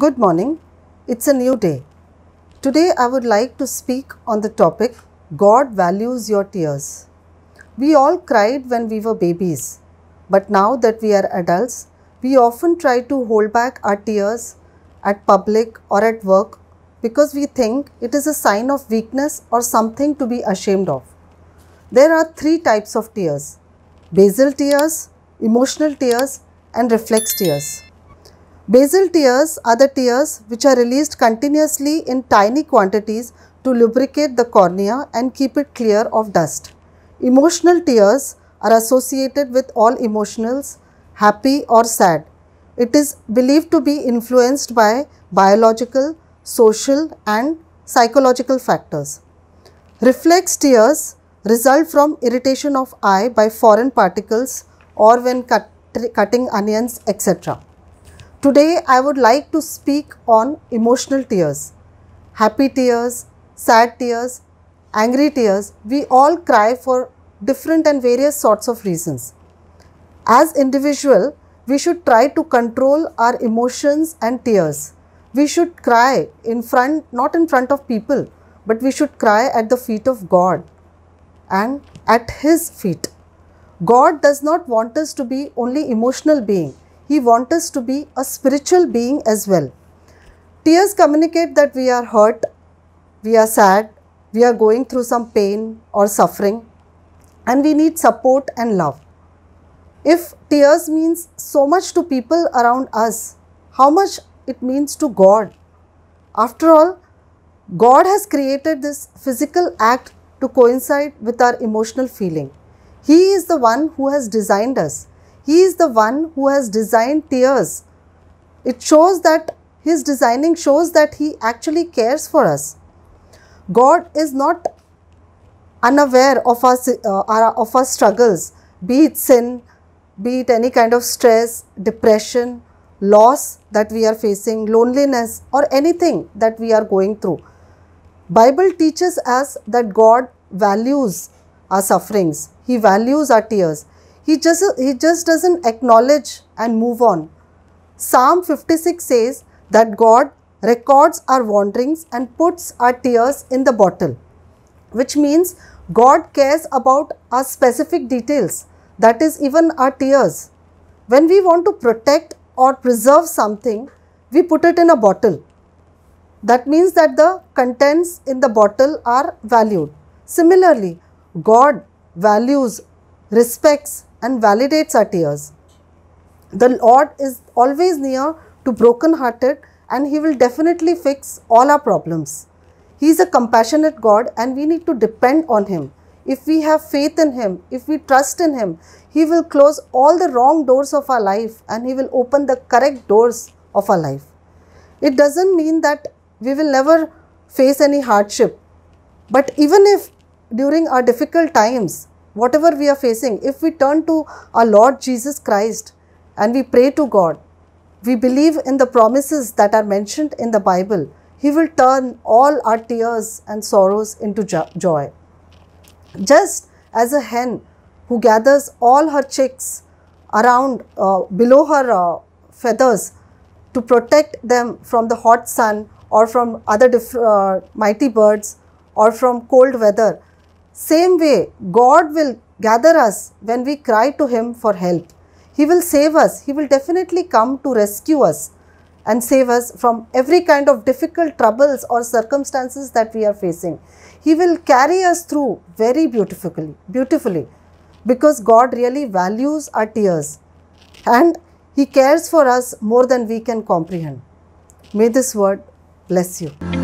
Good morning. It's a new day. Today I would like to speak on the topic God values your tears. We all cried when we were babies, but now that we are adults, we often try to hold back our tears at public or at work because we think it is a sign of weakness or something to be ashamed of. There are three types of tears basal tears, emotional tears, and reflex tears. Basal tears are the tears which are released continuously in tiny quantities to lubricate the cornea and keep it clear of dust. Emotional tears are associated with all emotionals, happy or sad. It is believed to be influenced by biological, social and psychological factors. Reflex tears result from irritation of eye by foreign particles or when cut, cutting onions etc. Today, I would like to speak on emotional tears. Happy tears, sad tears, angry tears, we all cry for different and various sorts of reasons. As individual, we should try to control our emotions and tears. We should cry in front, not in front of people, but we should cry at the feet of God and at His feet. God does not want us to be only emotional being. He wants us to be a spiritual being as well. Tears communicate that we are hurt, we are sad, we are going through some pain or suffering, and we need support and love. If tears means so much to people around us, how much it means to God? After all, God has created this physical act to coincide with our emotional feeling. He is the one who has designed us. He is the one who has designed tears. It shows that his designing shows that he actually cares for us. God is not unaware of our, uh, of our struggles, be it sin, be it any kind of stress, depression, loss that we are facing, loneliness or anything that we are going through. Bible teaches us that God values our sufferings. He values our tears. He just, he just doesn't acknowledge and move on. Psalm 56 says that God records our wanderings and puts our tears in the bottle, which means God cares about our specific details, that is, even our tears. When we want to protect or preserve something, we put it in a bottle. That means that the contents in the bottle are valued. Similarly, God values, respects, and validates our tears. The Lord is always near to broken-hearted and He will definitely fix all our problems. He is a compassionate God and we need to depend on Him. If we have faith in Him, if we trust in Him, He will close all the wrong doors of our life and He will open the correct doors of our life. It doesn't mean that we will never face any hardship. But even if during our difficult times whatever we are facing, if we turn to our Lord Jesus Christ and we pray to God, we believe in the promises that are mentioned in the Bible, He will turn all our tears and sorrows into joy. Just as a hen who gathers all her chicks around uh, below her uh, feathers to protect them from the hot sun or from other uh, mighty birds or from cold weather, same way, God will gather us when we cry to Him for help. He will save us. He will definitely come to rescue us and save us from every kind of difficult troubles or circumstances that we are facing. He will carry us through very beautifully, beautifully because God really values our tears and He cares for us more than we can comprehend. May this word bless you.